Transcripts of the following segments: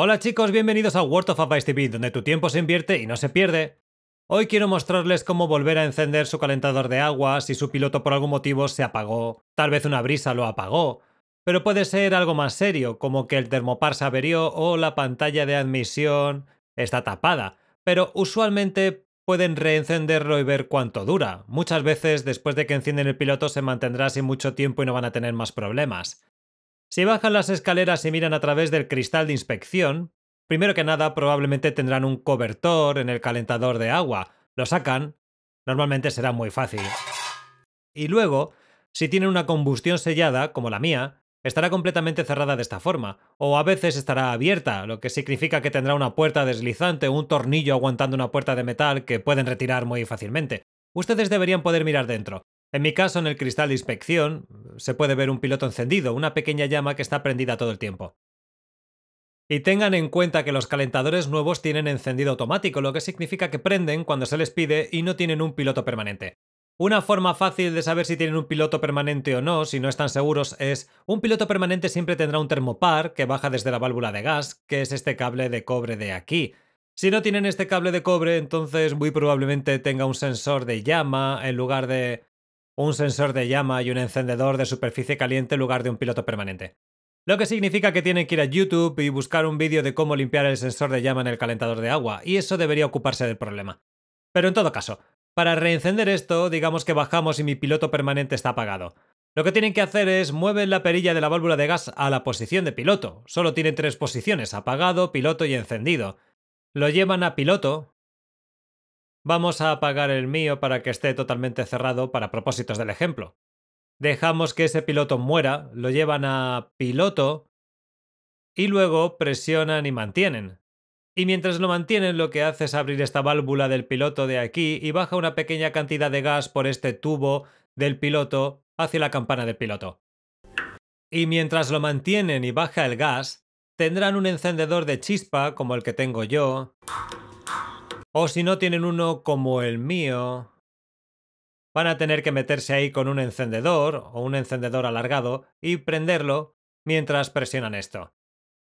Hola chicos, bienvenidos a World of Advice TV, donde tu tiempo se invierte y no se pierde. Hoy quiero mostrarles cómo volver a encender su calentador de agua si su piloto por algún motivo se apagó. Tal vez una brisa lo apagó. Pero puede ser algo más serio, como que el termopar se averió o la pantalla de admisión está tapada. Pero usualmente pueden reencenderlo y ver cuánto dura. Muchas veces después de que encienden el piloto se mantendrá así mucho tiempo y no van a tener más problemas. Si bajan las escaleras y miran a través del cristal de inspección, primero que nada probablemente tendrán un cobertor en el calentador de agua. Lo sacan, normalmente será muy fácil. Y luego, si tienen una combustión sellada, como la mía, estará completamente cerrada de esta forma, o a veces estará abierta, lo que significa que tendrá una puerta deslizante o un tornillo aguantando una puerta de metal que pueden retirar muy fácilmente. Ustedes deberían poder mirar dentro. En mi caso, en el cristal de inspección, se puede ver un piloto encendido, una pequeña llama que está prendida todo el tiempo. Y tengan en cuenta que los calentadores nuevos tienen encendido automático, lo que significa que prenden cuando se les pide y no tienen un piloto permanente. Una forma fácil de saber si tienen un piloto permanente o no, si no están seguros, es un piloto permanente siempre tendrá un termopar que baja desde la válvula de gas, que es este cable de cobre de aquí. Si no tienen este cable de cobre, entonces muy probablemente tenga un sensor de llama en lugar de un sensor de llama y un encendedor de superficie caliente en lugar de un piloto permanente. Lo que significa que tienen que ir a YouTube y buscar un vídeo de cómo limpiar el sensor de llama en el calentador de agua, y eso debería ocuparse del problema. Pero en todo caso, para reencender esto, digamos que bajamos y mi piloto permanente está apagado. Lo que tienen que hacer es mueven la perilla de la válvula de gas a la posición de piloto. Solo tienen tres posiciones, apagado, piloto y encendido. Lo llevan a piloto, Vamos a apagar el mío para que esté totalmente cerrado para propósitos del ejemplo. Dejamos que ese piloto muera, lo llevan a piloto y luego presionan y mantienen. Y mientras lo mantienen lo que hace es abrir esta válvula del piloto de aquí y baja una pequeña cantidad de gas por este tubo del piloto hacia la campana de piloto. Y mientras lo mantienen y baja el gas, tendrán un encendedor de chispa como el que tengo yo o si no tienen uno como el mío, van a tener que meterse ahí con un encendedor o un encendedor alargado y prenderlo mientras presionan esto.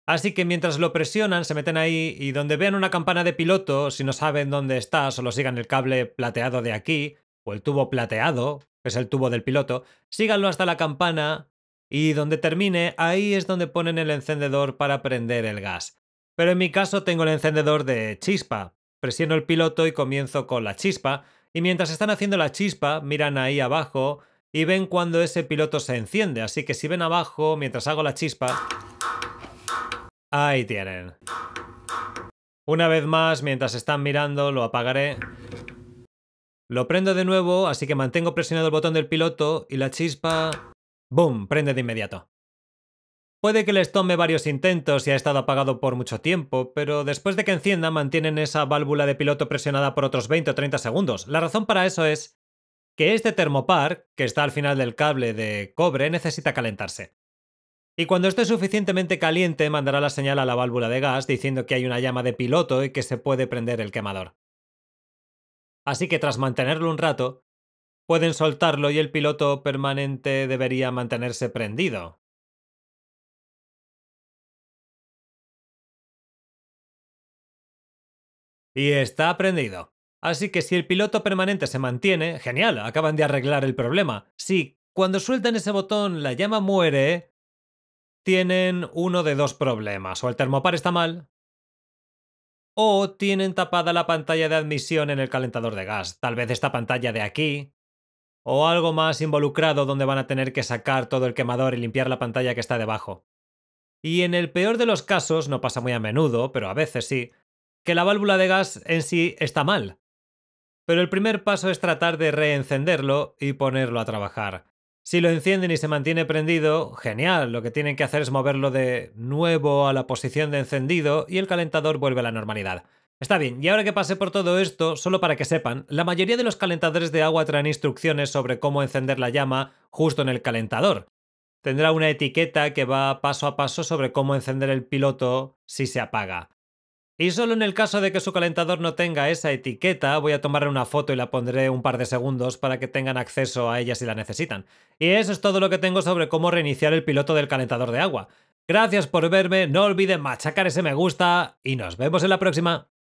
Así que mientras lo presionan, se meten ahí y donde vean una campana de piloto, si no saben dónde está, solo sigan el cable plateado de aquí, o el tubo plateado, que es el tubo del piloto, síganlo hasta la campana y donde termine, ahí es donde ponen el encendedor para prender el gas. Pero en mi caso tengo el encendedor de chispa, Presiono el piloto y comienzo con la chispa, y mientras están haciendo la chispa, miran ahí abajo y ven cuando ese piloto se enciende, así que si ven abajo mientras hago la chispa... Ahí tienen. Una vez más, mientras están mirando, lo apagaré. Lo prendo de nuevo, así que mantengo presionado el botón del piloto y la chispa... ¡Boom! Prende de inmediato. Puede que les tome varios intentos y ha estado apagado por mucho tiempo, pero después de que encienda mantienen esa válvula de piloto presionada por otros 20 o 30 segundos. La razón para eso es que este termopar, que está al final del cable de cobre, necesita calentarse. Y cuando esté suficientemente caliente mandará la señal a la válvula de gas diciendo que hay una llama de piloto y que se puede prender el quemador. Así que tras mantenerlo un rato, pueden soltarlo y el piloto permanente debería mantenerse prendido, Y está prendido. Así que si el piloto permanente se mantiene, genial, acaban de arreglar el problema. Si cuando sueltan ese botón la llama muere, tienen uno de dos problemas. O el termopar está mal, o tienen tapada la pantalla de admisión en el calentador de gas. Tal vez esta pantalla de aquí. O algo más involucrado donde van a tener que sacar todo el quemador y limpiar la pantalla que está debajo. Y en el peor de los casos, no pasa muy a menudo, pero a veces sí, que la válvula de gas en sí está mal. Pero el primer paso es tratar de reencenderlo y ponerlo a trabajar. Si lo encienden y se mantiene prendido, genial, lo que tienen que hacer es moverlo de nuevo a la posición de encendido y el calentador vuelve a la normalidad. Está bien, y ahora que pasé por todo esto, solo para que sepan, la mayoría de los calentadores de agua traen instrucciones sobre cómo encender la llama justo en el calentador. Tendrá una etiqueta que va paso a paso sobre cómo encender el piloto si se apaga. Y solo en el caso de que su calentador no tenga esa etiqueta, voy a tomarle una foto y la pondré un par de segundos para que tengan acceso a ella si la necesitan. Y eso es todo lo que tengo sobre cómo reiniciar el piloto del calentador de agua. Gracias por verme, no olviden machacar ese me gusta y nos vemos en la próxima.